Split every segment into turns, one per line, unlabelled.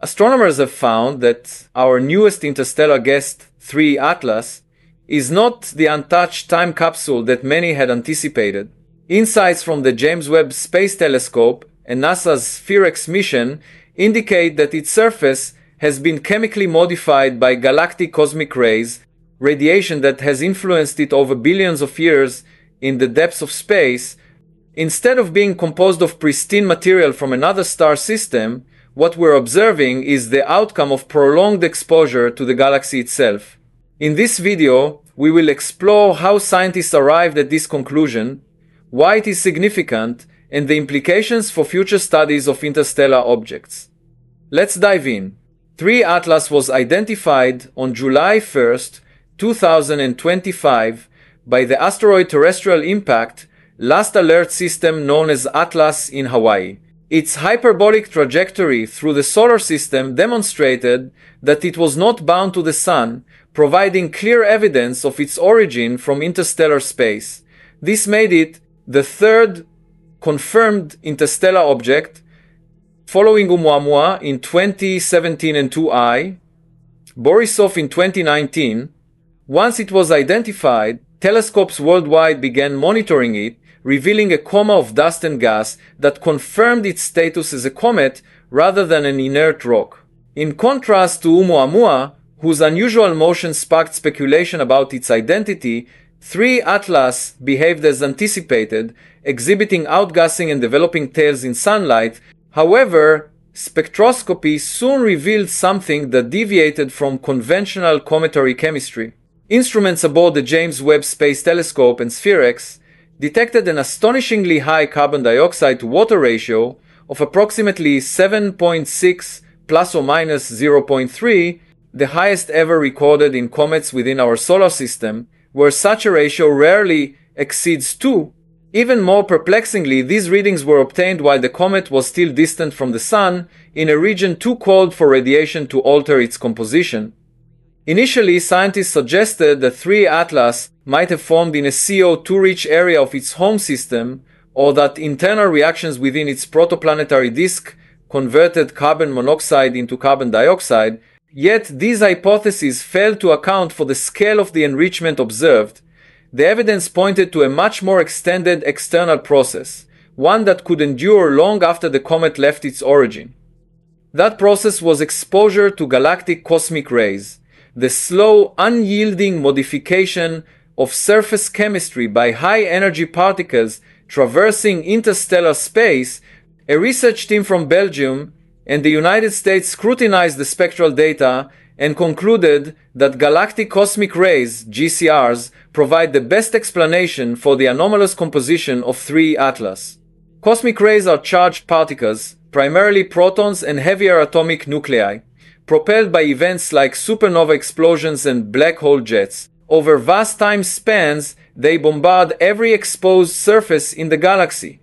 Astronomers have found that our newest interstellar guest, 3 Atlas, is not the untouched time capsule that many had anticipated. Insights from the James Webb Space Telescope and NASA's Spherex mission indicate that its surface has been chemically modified by galactic cosmic rays, radiation that has influenced it over billions of years in the depths of space. Instead of being composed of pristine material from another star system, what we're observing is the outcome of prolonged exposure to the galaxy itself. In this video, we will explore how scientists arrived at this conclusion, why it is significant, and the implications for future studies of interstellar objects. Let's dive in. 3 Atlas was identified on July 1, 2025 by the asteroid terrestrial impact Last Alert System known as ATLAS in Hawaii. Its hyperbolic trajectory through the solar system demonstrated that it was not bound to the Sun, providing clear evidence of its origin from interstellar space. This made it the third confirmed interstellar object, following Oumuamua in 2017 and 2i, Borisov in 2019. Once it was identified, telescopes worldwide began monitoring it revealing a coma of dust and gas that confirmed its status as a comet rather than an inert rock. In contrast to Oumuamua, whose unusual motion sparked speculation about its identity, 3 Atlas behaved as anticipated, exhibiting outgassing and developing tails in sunlight. However, spectroscopy soon revealed something that deviated from conventional cometary chemistry. Instruments aboard the James Webb Space Telescope and Spherex detected an astonishingly high carbon dioxide to water ratio of approximately 7.6 plus or minus 0.3, the highest ever recorded in comets within our solar system, where such a ratio rarely exceeds 2. Even more perplexingly, these readings were obtained while the comet was still distant from the Sun, in a region too cold for radiation to alter its composition. Initially, scientists suggested that 3 Atlas might have formed in a CO 2 rich area of its home system, or that internal reactions within its protoplanetary disk converted carbon monoxide into carbon dioxide, yet these hypotheses failed to account for the scale of the enrichment observed. The evidence pointed to a much more extended external process, one that could endure long after the comet left its origin. That process was exposure to galactic cosmic rays, the slow, unyielding modification of surface chemistry by high energy particles traversing interstellar space, a research team from Belgium and the United States scrutinized the spectral data and concluded that galactic cosmic rays, GCRs, provide the best explanation for the anomalous composition of 3 Atlas. Cosmic rays are charged particles, primarily protons and heavier atomic nuclei, propelled by events like supernova explosions and black hole jets, over vast time spans, they bombard every exposed surface in the galaxy.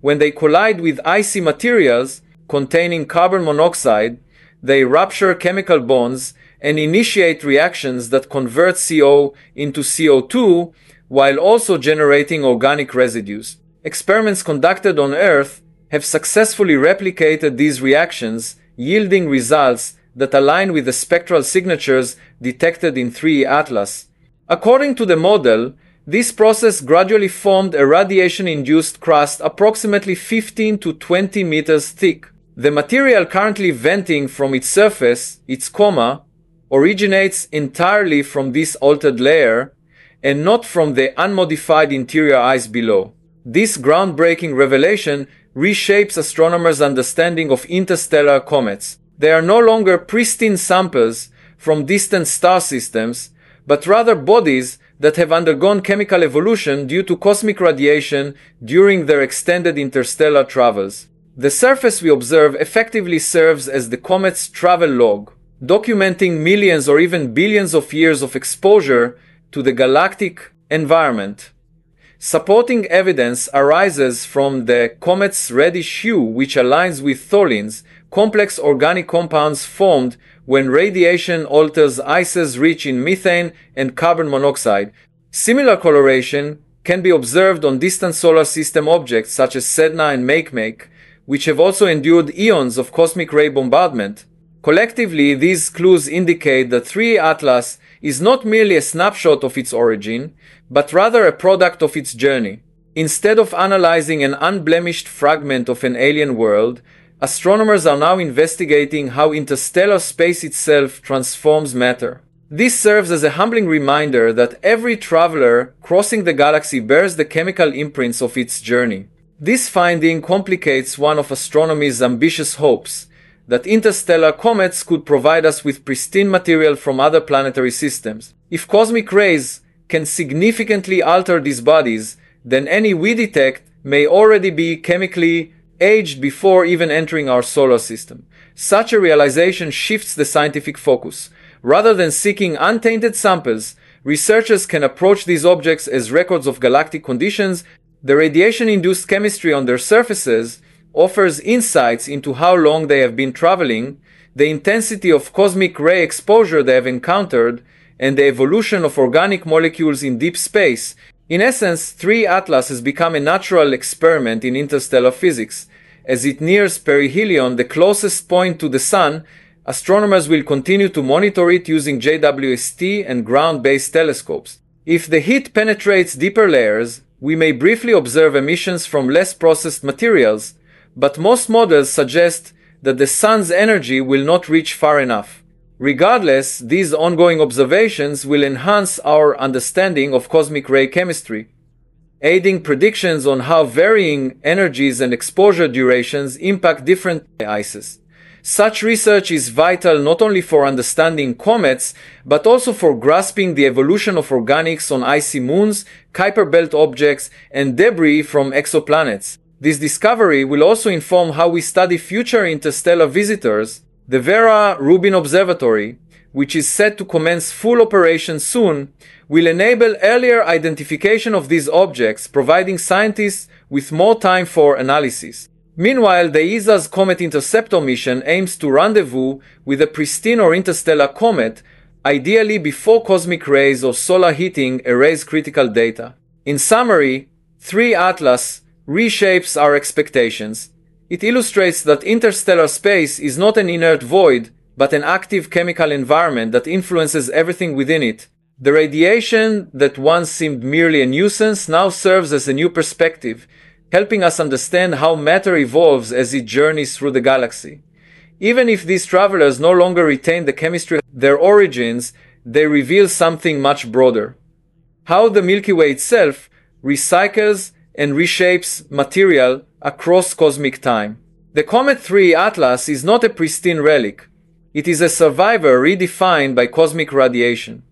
When they collide with icy materials containing carbon monoxide, they rupture chemical bonds and initiate reactions that convert CO into CO2 while also generating organic residues. Experiments conducted on Earth have successfully replicated these reactions, yielding results that align with the spectral signatures detected in 3E Atlas. According to the model, this process gradually formed a radiation-induced crust approximately 15 to 20 meters thick. The material currently venting from its surface, its coma, originates entirely from this altered layer and not from the unmodified interior ice below. This groundbreaking revelation reshapes astronomers' understanding of interstellar comets. They are no longer pristine samples from distant star systems, but rather bodies that have undergone chemical evolution due to cosmic radiation during their extended interstellar travels. The surface we observe effectively serves as the comet's travel log, documenting millions or even billions of years of exposure to the galactic environment. Supporting evidence arises from the comet's reddish hue, which aligns with tholins, complex organic compounds formed when radiation alters ice's rich in methane and carbon monoxide. Similar coloration can be observed on distant solar system objects such as Sedna and Makemake, which have also endured eons of cosmic ray bombardment. Collectively, these clues indicate that 3 Atlas is not merely a snapshot of its origin, but rather a product of its journey. Instead of analyzing an unblemished fragment of an alien world, astronomers are now investigating how interstellar space itself transforms matter. This serves as a humbling reminder that every traveler crossing the galaxy bears the chemical imprints of its journey. This finding complicates one of astronomy's ambitious hopes that interstellar comets could provide us with pristine material from other planetary systems. If cosmic rays can significantly alter these bodies, then any we detect may already be chemically aged before even entering our solar system. Such a realization shifts the scientific focus. Rather than seeking untainted samples, researchers can approach these objects as records of galactic conditions. The radiation-induced chemistry on their surfaces offers insights into how long they have been traveling, the intensity of cosmic ray exposure they have encountered, and the evolution of organic molecules in deep space, in essence, 3 Atlas has become a natural experiment in interstellar physics. As it nears perihelion, the closest point to the Sun, astronomers will continue to monitor it using JWST and ground-based telescopes. If the heat penetrates deeper layers, we may briefly observe emissions from less processed materials, but most models suggest that the sun's energy will not reach far enough. Regardless, these ongoing observations will enhance our understanding of cosmic ray chemistry, aiding predictions on how varying energies and exposure durations impact different ices. Such research is vital not only for understanding comets, but also for grasping the evolution of organics on icy moons, Kuiper belt objects, and debris from exoplanets. This discovery will also inform how we study future interstellar visitors the Vera Rubin Observatory, which is set to commence full operation soon, will enable earlier identification of these objects, providing scientists with more time for analysis. Meanwhile, the ESA's Comet Interceptor mission aims to rendezvous with a pristine or interstellar comet, ideally before cosmic rays or solar heating erase critical data. In summary, 3 Atlas reshapes our expectations, it illustrates that interstellar space is not an inert void, but an active chemical environment that influences everything within it. The radiation that once seemed merely a nuisance now serves as a new perspective, helping us understand how matter evolves as it journeys through the galaxy. Even if these travelers no longer retain the chemistry of their origins, they reveal something much broader. How the Milky Way itself recycles and reshapes material across cosmic time. The Comet 3 Atlas is not a pristine relic. It is a survivor redefined by cosmic radiation.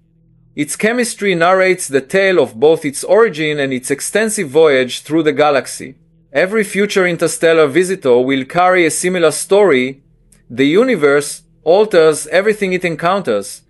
Its chemistry narrates the tale of both its origin and its extensive voyage through the galaxy. Every future interstellar visitor will carry a similar story. The universe alters everything it encounters,